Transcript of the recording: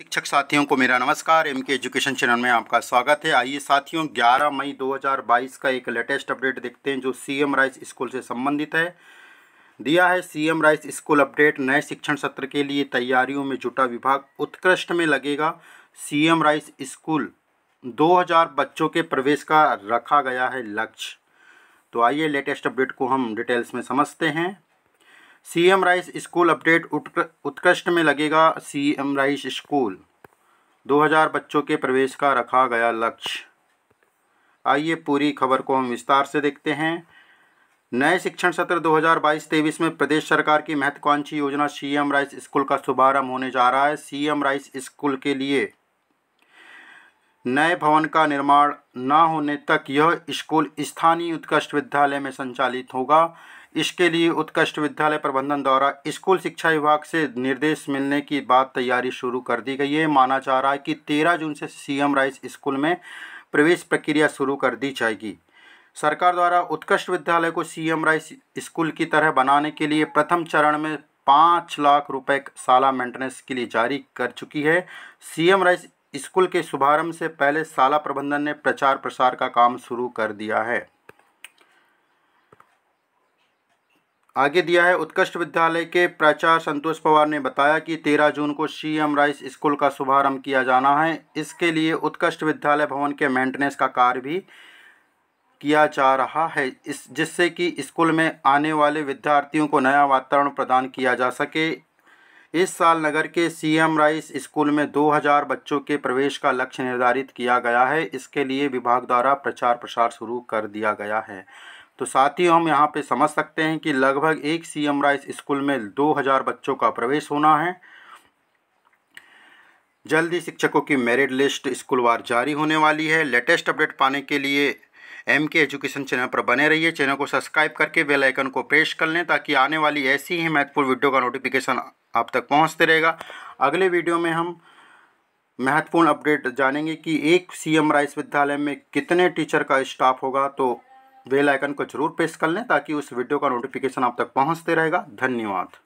शिक्षक साथियों को मेरा नमस्कार एम के एजुकेशन चैनल में आपका स्वागत है आइए साथियों 11 मई 2022 का एक लेटेस्ट अपडेट देखते हैं जो सीएम राइस स्कूल से संबंधित है दिया है सीएम राइस स्कूल अपडेट नए शिक्षण सत्र के लिए तैयारियों में जुटा विभाग उत्कृष्ट में लगेगा सीएम राइस स्कूल 2000 बच्चों के प्रवेश का रखा गया है लक्ष्य तो आइए लेटेस्ट अपडेट को हम डिटेल्स में समझते हैं C M rise school update उत्कृष्ट में लगेगा सी एम राइस स्कूल 2000 बच्चों के प्रवेश का रखा गया लक्ष्य आइए पूरी खबर को हम विस्तार से देखते हैं नए शिक्षण सत्र 2022-23 में प्रदेश सरकार की महत्वाकांक्षी योजना सीएम राइस स्कूल का शुभारंभ होने जा रहा है सीएम राइस स्कूल के लिए नए भवन का निर्माण न होने तक यह स्कूल स्थानीय उत्कृष्ट विद्यालय में संचालित होगा इसके लिए उत्कृष्ट विद्यालय प्रबंधन द्वारा स्कूल शिक्षा विभाग से निर्देश मिलने की बात तैयारी शुरू कर दी गई है माना जा रहा है कि तेरह जून से सीएम राइस स्कूल में प्रवेश प्रक्रिया शुरू कर दी जाएगी सरकार द्वारा उत्कृष्ट विद्यालय को सीएम राइस स्कूल की तरह बनाने के लिए प्रथम चरण में पाँच लाख रुपए साला मेंटेनेंस के लिए जारी कर चुकी है सी राइस स्कूल के शुभारंभ से पहले साला प्रबंधन ने प्रचार प्रसार का काम शुरू कर दिया है आगे दिया है उत्कृष्ट विद्यालय के प्राचार्य संतोष पवार ने बताया कि 13 जून को सी एम राइस स्कूल का शुभारंभ किया जाना है इसके लिए उत्कृष्ट विद्यालय भवन के मेंटेनेंस का कार्य भी किया जा रहा है इस जिससे कि स्कूल में आने वाले विद्यार्थियों को नया वातावरण प्रदान किया जा सके इस साल नगर के सीएम राइस स्कूल में 2000 बच्चों के प्रवेश का लक्ष्य निर्धारित किया गया है इसके लिए विभाग द्वारा प्रचार प्रसार शुरू कर दिया गया है तो साथ ही हम यहाँ पे समझ सकते हैं कि लगभग एक सी एम राइस स्कूल में 2000 बच्चों का प्रवेश होना है जल्दी शिक्षकों की मेरिट लिस्ट स्कूलवार जारी होने वाली है लेटेस्ट अपडेट पाने के लिए एम के एजुकेशन चैनल पर बने रहिए चैनल को सब्सक्राइब करके बेल आइकन को प्रेस कर लें ताकि आने वाली ऐसी ही महत्वपूर्ण वीडियो का नोटिफिकेशन आप तक पहुंचते रहेगा अगले वीडियो में हम महत्वपूर्ण अपडेट जानेंगे कि एक सीएम राइस विद्यालय में कितने टीचर का स्टाफ होगा तो बेल आइकन को जरूर प्रेस कर लें ताकि उस वीडियो का नोटिफिकेशन आप तक पहुंचते रहेगा धन्यवाद